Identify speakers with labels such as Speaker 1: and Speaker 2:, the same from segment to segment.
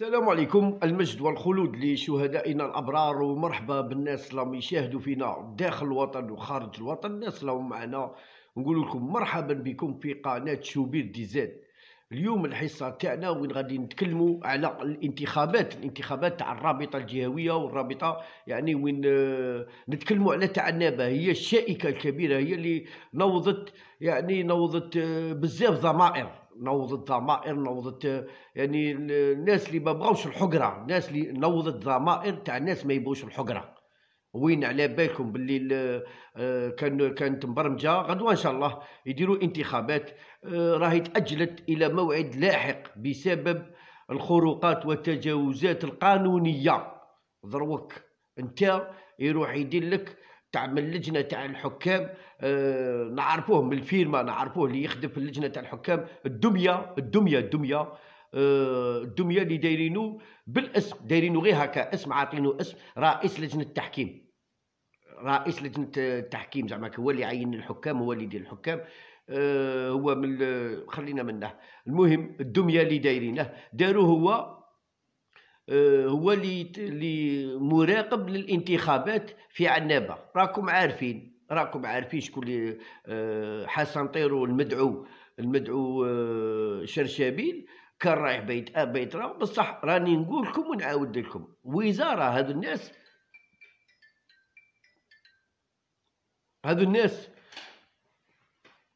Speaker 1: السلام عليكم المجد والخلود لشهدائنا الابرار ومرحبا بالناس اللي يشاهدوا فينا داخل الوطن وخارج الوطن الناس اللي معنا نقول لكم مرحبا بكم في قناه شوبير دي زاد اليوم الحصه تاعنا وين غادي نتكلموا على الانتخابات الانتخابات تاع الرابطه الجهويه والرابطه يعني وين آه، نتكلموا على تاع النابه هي الشائكه الكبيره هي اللي نوضت يعني نوضت آه، بزاف ضمائر نوضت ضمائر نوضت يعني الناس اللي ما بغاوش الحقره الناس اللي نوضت ضمائر تاع الناس ما يبغوش الحقره وين على بالكم باللي آه، كان كانت مبرمجه غدوه ان شاء الله يديروا انتخابات آه، راهي تاجلت الى موعد لاحق بسبب الخروقات والتجاوزات القانونيه ضروك انت يروح يدير لك تاع من لجنه تاع الحكام أه نعرفوه من الفيرما نعرفوه اللي يخدم في اللجنه تاع الحكام الدميه الدميه الدميه أه الدميه اللي دايرينو بالاسم دايرينو غير هكا اسم عاطينو اسم رئيس لجنه التحكيم رئيس لجنه التحكيم زعما هو اللي يعين الحكام هو اللي يدير الحكام أه هو من خلينا منه المهم الدميه اللي دايرينه داروه هو آه، هو اللي مراقب للانتخابات في عنابه راكم عارفين راكم عارفين شكون اللي آه، حسن طيرو المدعو المدعو آه، شرشابيل كان رايح بيت بيت راه بصح راني نقول لكم ونعاود لكم وزاره هاد الناس هاد الناس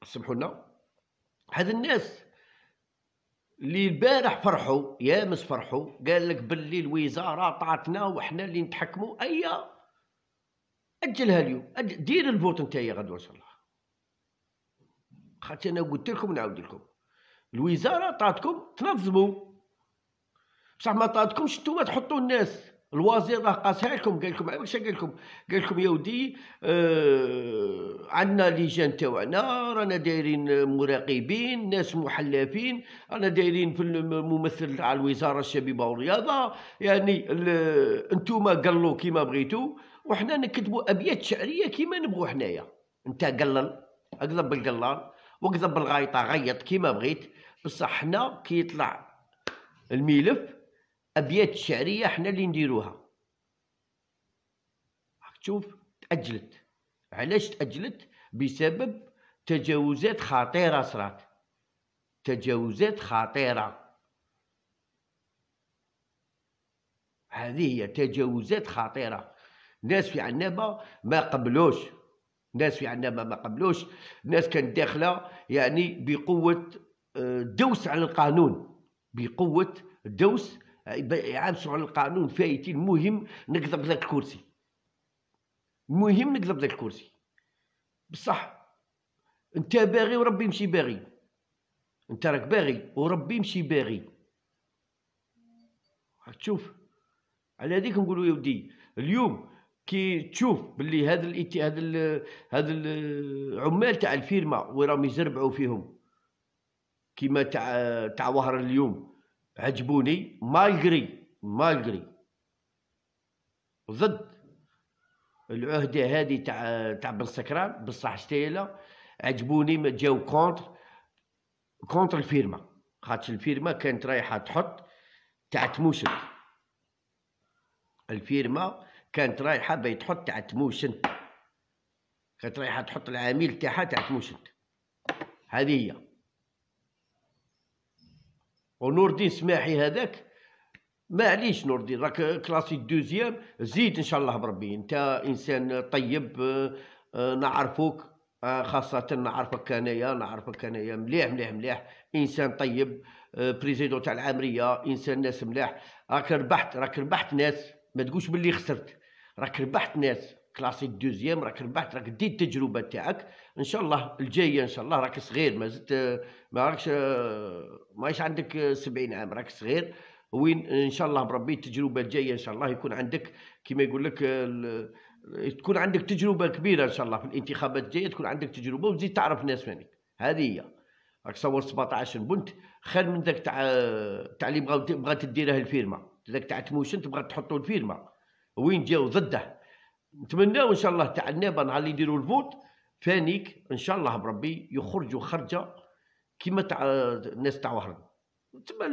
Speaker 1: سمحوا لنا هاد الناس اللي البارح فرحوا يا مس فرحوا قال لك باللي الوزاره طعتنا وحنا اللي نتحكموا ايا اجلها اليوم أجل دير الفوت نتايا غدوه ان شاء الله خاطر انا قلت لكم نعاود لكم الوزاره طاتكم تنظموا بصح ما طاتكمش نتوما تحطوا الناس الوزير راه قاصح لكم قال لكم علاش قال لكم قال لكم يا ودي آه عندنا ليجان تاعنا رانا دايرين مراقبين ناس محلفين رانا دايرين في الممثل تاع الوزاره الشبيبه والرياضه يعني انتوما قلوا كيما بغيتوا وحنا نكتبوا ابيات شعريه كيما نبغوا حنايا انت قلل اقلب بالقلال وقذب بالغايطه غيط كيما بغيت بصح حنا كي يطلع الملف ابيات شعريه حنا اللي نديروها شوف تاجلت علاش تاجلت بسبب تجاوزات خطيره صرات تجاوزات خطيره هذه هي تجاوزات خطيره ناس في عنابه ما قبلوش ناس في عنابه ما قبلوش ناس كانت داخله يعني بقوه آه، دوس على القانون بقوه دوس يعانسوا على القانون فايتين المهم نقضب ذاك الكرسي المهم نقضب ذاك الكرسي بصح انت باغي وربي مشي باغي انت راك باغي وربي مشي باغي تشوف على هذيك نقولوا يا ودي اليوم كي تشوف باللي هذا الاتي هذا ال هذا العمال تاع الفيرما وراهم يزربعوا فيهم كيما تاع تاع وهر اليوم عجبوني مالغري مالغري ضد العهده هذه تاع تاع بن سكران بصح شتيله عجبوني ما جاو كونتر كونتر الفيرما خاطش الفيرما كانت رايحه تحط تاع تموشن الفيرما كانت رايحه باهي تحط تاع تموشن كانت رايحه تحط العميل تاعها تاع تموشن هذه هي ونور الدين سماحي هذاك معليش نور الدين راك كلاسي دوزيام زيد ان شاء الله بربي انت انسان طيب آه، نعرفوك آه، خاصة نعرفك انايا نعرفك انايا مليح مليح مليح انسان طيب آه، بريزيدون تاع العامرية انسان ناس ملاح راك ربحت راك ربحت ناس ما تقولش باللي خسرت راك ربحت ناس كلاسي دوزيام راك ربحت راك ديت التجربه تاعك ان شاء الله الجايه ان شاء الله راك صغير ما زدت ما راكش ماهيش عندك 70 عام راك صغير وين ان شاء الله بربي التجربه الجايه ان شاء الله يكون عندك كما يقول لك تكون عندك تجربه كبيره ان شاء الله في الانتخابات الجايه تكون عندك تجربه وتزيد تعرف ناس منك هذه هي راك صور 17 بنت خير من ذاك تاع تاع اللي بغات تديره الفيرما ذاك تاع تموشن تبغى تحطو الفيرما وين جاو ضده نتمناو ان شاء الله تاع النيابه نهار اللي يديروا الفوت فانيك ان شاء الله بربي يخرجوا خرجه كيما تاع الناس تاع وهران تما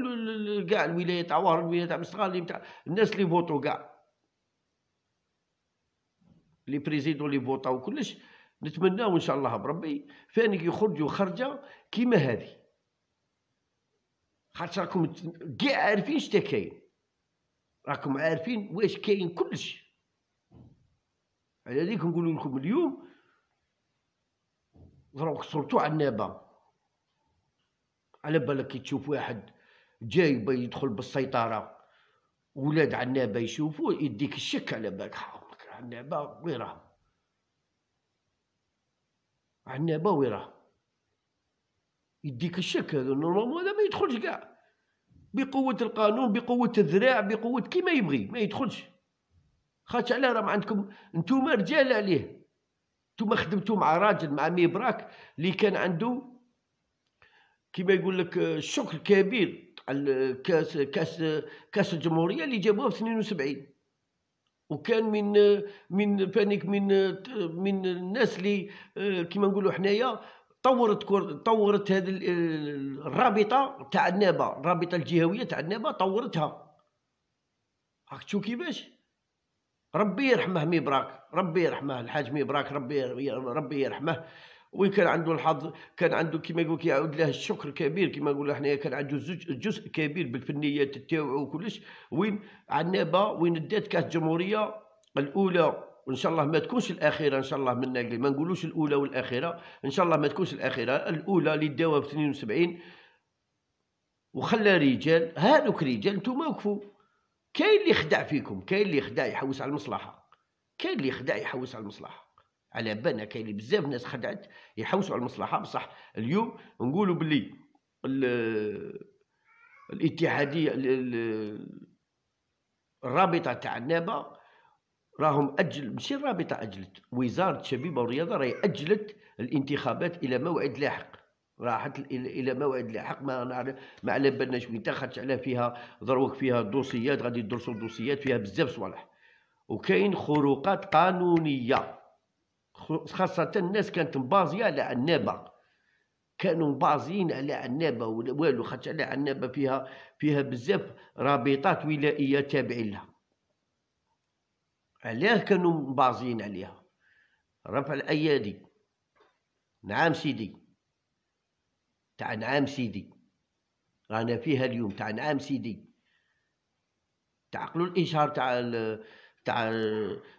Speaker 1: كاع الولايه تاع وهران الولايه تاع مستغالي تاع الناس اللي فوتوا كاع لي بريزيدون اللي فوطاو كلش نتمناو ان شاء الله بربي فانيك يخرجوا خرجه كيما هذه خاطر راكم كاع عارفين شتا كاين راكم عارفين واش كاين كلش على ذلك نقول لكم اليوم راهو على عنابه على بالك كي تشوف واحد جاي يدخل بالسيطره ولاد عنابه يشوفو يديك الشك على بالك على عنابه وين راهم عنابه وين يديك الشك هذا نورمالمون هذا ما يدخلش كاع بقوه القانون بقوه الذراع بقوه كيما يبغي ما يدخلش خاطش علاه ما عندكم نتوما رجال عليه نتوما خدمتو مع راجل مع ميبراك اللي كان عنده كيما يقول لك الشكر آه، كبير على كاس كاس كاس الجمهوريه اللي جابوها في 72 وكان من آه، من فانيك من آه، من الناس اللي كيما نقولوا حنايا طورت كور طورت هذه الرابطه تاع النابه الرابطه الجهويه تاع النابه طورتها راك تشوف كيفاش ربي يرحمه مبراك ربي يرحمه الحاج مبراك ربي ربي يرحمه وين كان عنده الحظ كان عنده كيما يقول يعود له الشكر كبير كيما نقولوا حنايا كان عنده جزء كبير بالفنيات تاعو وكلش وين عنابه وين دات كاس الجمهوريه الاولى وان شاء الله ما تكونش الاخيره ان شاء الله من ناقلي ما نقولوش الاولى والاخيره ان شاء الله ما تكونش الاخيره الاولى اللي داوها ب 72 وخلى رجال هذوك رجال نتوما وقفوا كاين اللي يخدع فيكم كاين اللي يخدع يحوس على المصلحه كاين اللي يخدع يحوس على المصلحه على بالنا كاين اللي بزاف ناس خدعت يحوسوا على المصلحه بصح اليوم نقولوا بلي الاتحاديه الرابطه تاع النابه راهم اجل ماشي الرابطه اجلت وزاره الشبيبه والرياضه راهي اجلت الانتخابات الى موعد لاحق راحت الى موعد لحق ما نعرف ما على بالناش وين تاخذت على فيها ضروك فيها دوسيات غادي يدرسوا دوسيات فيها بزاف صوالح وكاين خروقات قانونيه خاصه الناس كانت مبازيه على عنابه كانوا مبازيين على عنابه ولا والو خاطر على عنابه فيها فيها بزاف رابطات ولائيه تابعين لها علاه كانوا مبازيين عليها رفع الايادي نعم سيدي تاع نعام سيدي رانا فيها اليوم تاع نعام سيدي تعقلوا الاشهار تاع تاع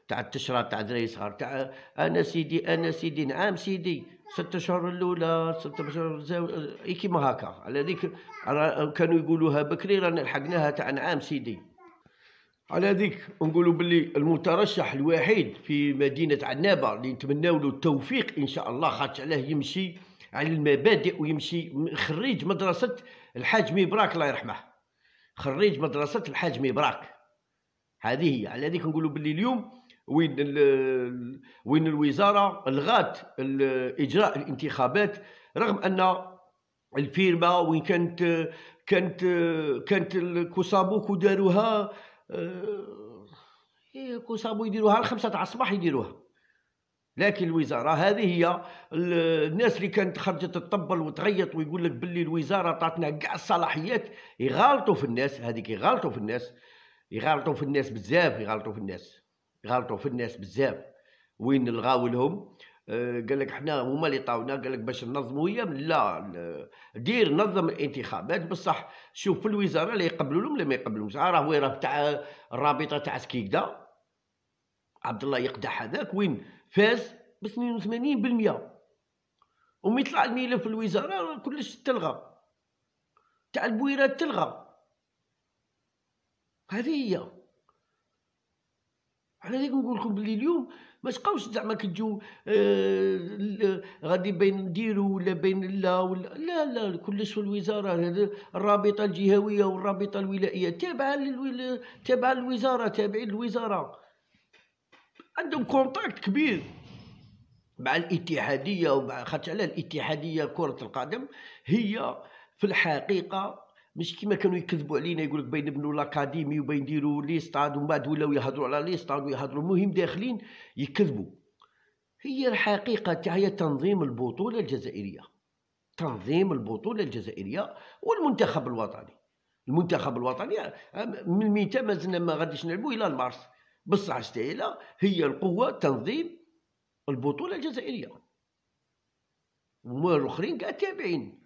Speaker 1: تاع التشرة تاع دري صغار تاع انا سيدي انا سيدي نعام سيدي ست اشهر الاولى ست اشهر كيما هكا على ذيك كانوا يقولوها بكري رانا لحقناها تاع نعام سيدي على ذيك نقولوا باللي المترشح الوحيد في مدينه عنابه اللي نتمناو له التوفيق ان شاء الله خاطر عليه يمشي على المبادئ ويمشي خريج مدرسة الحاج مبراك الله يرحمه خريج مدرسة الحاج مبراك هذه هي على هذيك نقولوا باللي اليوم وين وين الوزاره لغات اجراء الانتخابات رغم ان الفيرما وين كانت كانت كانت الكوسابوك وداروها آه، إيه، كوسابو يديروها الخمسة تاع الصباح يديروها لكن الوزاره هذه هي الناس اللي كانت خرجت تطبل وتغيط ويقول لك باللي الوزاره عطاتنا كاع الصلاحيات يغالطوا في الناس هذيك يغالطوا في الناس يغالطوا في الناس بزاف يغالطوا في الناس يغالطوا في الناس بزاف وين لغاو لهم آه، قال لك حنا هما اللي طاونا قال لك باش ننظموا هي لا دير نظم الانتخابات بصح شوف في الوزاره اللي يقبلوا لهم اللي ما يقبلوش راه وين راه تاع الرابطه تاع سكيكدا عبد الله يقدح هذاك وين فاز ب 82% ومي طلع الملف الوزاره كلش تلغى تاع البويرات تلغى هذه هي على ذلك نقول لكم بلي اليوم ما تبقاوش زعما كتجيو آه غادي بين نديرو ولا بين لا ولا لا لا كلش في الوزاره الرابطه الجهويه والرابطه الولائيه تابعه للو تابعه للوزاره تابعين للوزاره عندهم كونتاكت كبير مع الاتحاديه ومع خاطر على الاتحاديه كره القدم هي في الحقيقه مش كيما كانوا يكذبوا علينا يقول لك بين بنوا لاكاديمي وبين يديروا لي ستاد ومن بعد ولاو يهضروا على لي ستاد ويهضروا المهم داخلين يكذبوا هي الحقيقه هي تنظيم البطوله الجزائريه تنظيم البطوله الجزائريه والمنتخب الوطني المنتخب الوطني من متى مازلنا ما غاديش نلعبوا الى المارس بصح السائلة هي القوة تنظيم البطولة الجزائرية والآخرين كاع تابعين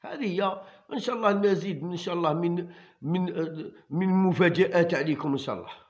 Speaker 1: هذه هي ان شاء الله المزيد ان شاء الله من من من مفاجات عليكم ان شاء الله